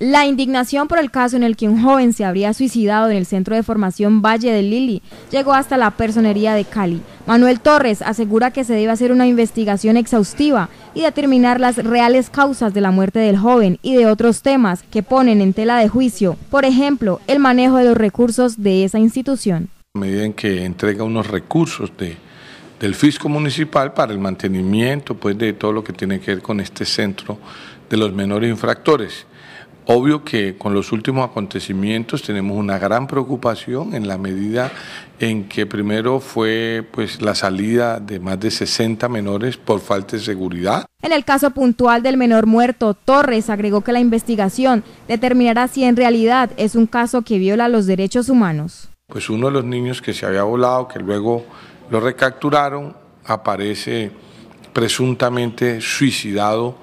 La indignación por el caso en el que un joven se habría suicidado en el centro de formación Valle del Lili llegó hasta la personería de Cali. Manuel Torres asegura que se debe hacer una investigación exhaustiva y determinar las reales causas de la muerte del joven y de otros temas que ponen en tela de juicio, por ejemplo, el manejo de los recursos de esa institución. A medida que entrega unos recursos del fisco municipal para el mantenimiento pues, de todo lo que tiene que ver con este centro de los menores infractores. Obvio que con los últimos acontecimientos tenemos una gran preocupación en la medida en que primero fue pues la salida de más de 60 menores por falta de seguridad. En el caso puntual del menor muerto, Torres agregó que la investigación determinará si en realidad es un caso que viola los derechos humanos. Pues uno de los niños que se había volado, que luego lo recapturaron, aparece presuntamente suicidado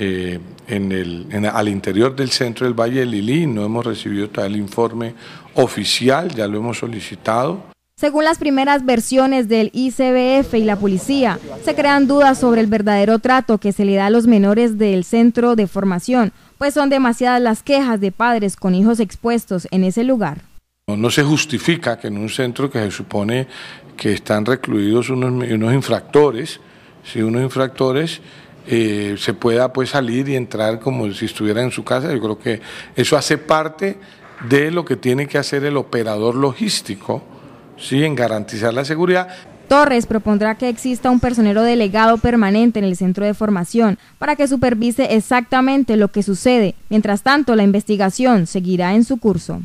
eh, en el, al interior del centro del Valle de Lilí. No hemos recibido tal informe oficial, ya lo hemos solicitado. Según las primeras versiones del ICBF y la policía, se crean dudas sobre el verdadero trato que se le da a los menores del centro de formación, pues son demasiadas las quejas de padres con hijos expuestos en ese lugar. No, se justifica que en un centro que se supone que están recluidos unos, infractores, si unos infractores eh, se pueda pues salir y entrar como si estuviera en su casa. Yo creo que eso hace parte de lo que tiene que hacer el operador logístico, ¿sí? en garantizar la seguridad. Torres propondrá que exista un personero delegado permanente en el centro de formación para que supervise exactamente lo que sucede. Mientras tanto, la investigación seguirá en su curso.